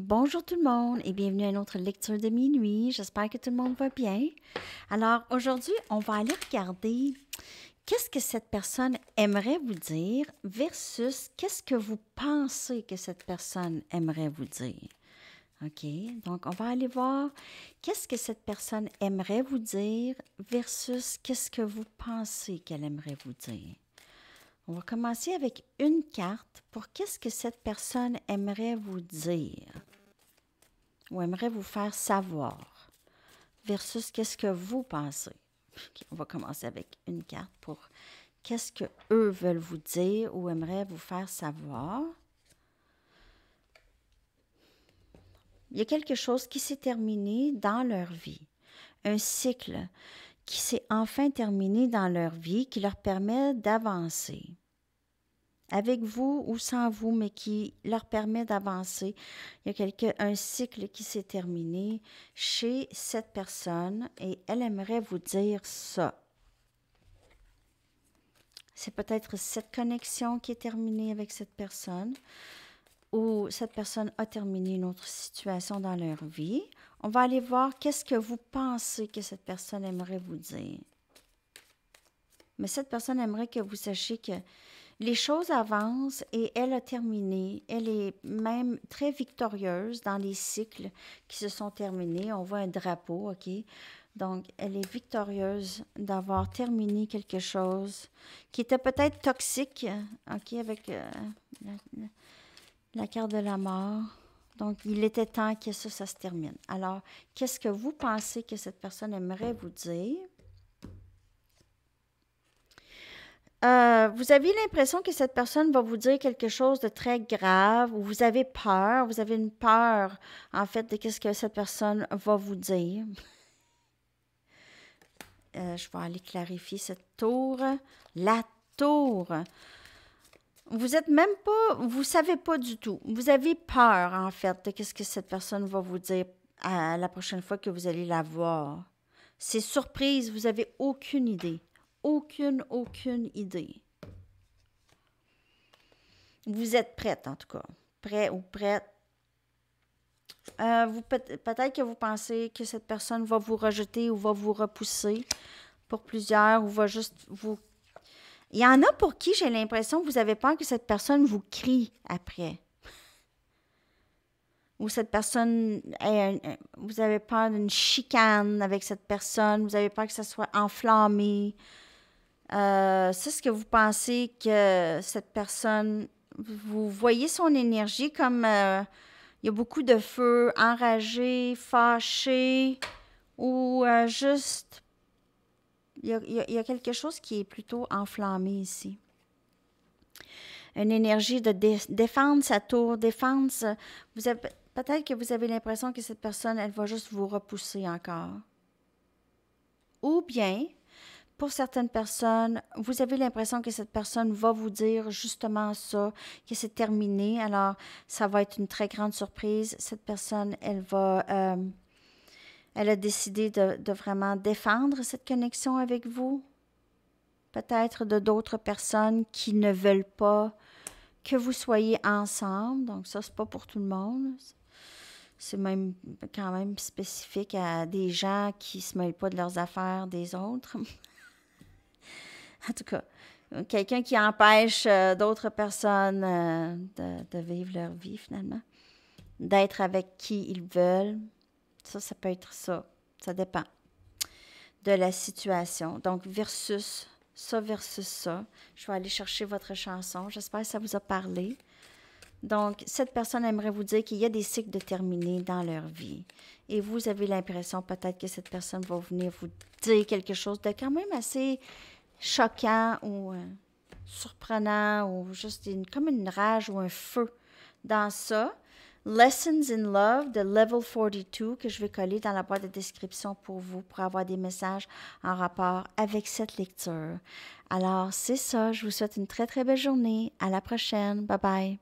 Bonjour tout le monde et bienvenue à notre lecture de minuit. J'espère que tout le monde va bien. Alors aujourd'hui, on va aller regarder qu'est-ce que cette personne aimerait vous dire versus qu'est-ce que vous pensez que cette personne aimerait vous dire. OK, donc on va aller voir qu'est-ce que cette personne aimerait vous dire versus qu'est-ce que vous pensez qu'elle aimerait vous dire. On va commencer avec une carte pour qu'est-ce que cette personne aimerait vous dire ou aimerait vous faire savoir versus qu'est-ce que vous pensez. on va commencer avec une carte pour qu'est-ce que eux veulent vous dire ou aimeraient vous faire savoir. Il y a quelque chose qui s'est terminé dans leur vie, un cycle qui s'est enfin terminé dans leur vie qui leur permet d'avancer avec vous ou sans vous, mais qui leur permet d'avancer. Il y a un cycle qui s'est terminé chez cette personne et elle aimerait vous dire ça. C'est peut-être cette connexion qui est terminée avec cette personne ou cette personne a terminé une autre situation dans leur vie. On va aller voir qu'est-ce que vous pensez que cette personne aimerait vous dire. Mais cette personne aimerait que vous sachiez que les choses avancent et elle a terminé. Elle est même très victorieuse dans les cycles qui se sont terminés. On voit un drapeau, OK? Donc, elle est victorieuse d'avoir terminé quelque chose qui était peut-être toxique, OK, avec euh, la, carte de la mort. Donc, il était temps que ça se termine. Alors, qu'est-ce que vous pensez que cette personne aimerait vous dire? Euh, vous avez l'impression que cette personne va vous dire quelque chose de très grave ou vous avez peur, vous avez une peur en fait de ce que cette personne va vous dire. Euh, je vais aller clarifier cette tour. La tour. Vous êtes même pas, vous savez pas du tout. Vous avez peur en fait de ce que cette personne va vous dire euh, la prochaine fois que vous allez la voir. C'est surprise, vous avez aucune idée aucune, aucune idée. Vous êtes prête, en tout cas. Prêt ou prête. Euh, vous peut-être que vous pensez que cette personne va vous rejeter ou va vous repousser pour plusieurs ou va juste vous... Il y en a pour qui j'ai l'impression que vous avez peur que cette personne vous crie après. Ou cette personne, vous avez peur d'une chicane avec cette personne, vous avez peur que ça soit enflammé. Euh, c'est ce que vous pensez que cette personne, vous voyez son énergie comme euh, il y a beaucoup de feu, enragé, fâché, ou euh, juste, il y, a, quelque chose qui est plutôt enflammé ici. Une énergie de défendre sa tour, défendre. Vous peut-être que vous avez l'impression que cette personne, elle va juste vous repousser encore. Ou bien, pour certaines personnes, vous avez l'impression que cette personne va vous dire justement ça, que c'est terminé. Alors, ça va être une très grande surprise. Cette personne, elle va... Euh, elle a décidé de, vraiment défendre cette connexion avec vous. Peut-être de d'autres personnes qui ne veulent pas que vous soyez ensemble. Donc ça, c'est pas pour tout le monde. C'est même quand même spécifique à des gens qui ne se mêlent pas de leurs affaires des autres. en tout cas, euh, quelqu'un qui empêche euh, d'autres personnes euh, de, de, vivre leur vie finalement, d'être avec qui ils veulent. Ça, ça peut être ça. Ça dépend de la situation. Donc, versus ça versus ça. Je vais aller chercher votre chanson. J'espère que ça vous a parlé. Donc, cette personne aimerait vous dire qu'il y a des cycles déterminés dans leur vie. Et vous avez l'impression peut-être que cette personne va venir vous dire quelque chose de quand même assez choquant ou euh, surprenant ou juste comme une rage ou un feu dans ça. Lessons in Love de Level 42 que je vais coller dans la boîte de description pour vous pour avoir des messages en rapport avec cette lecture. Alors, c'est ça. Je vous souhaite une très, très belle journée. À la prochaine. Bye bye.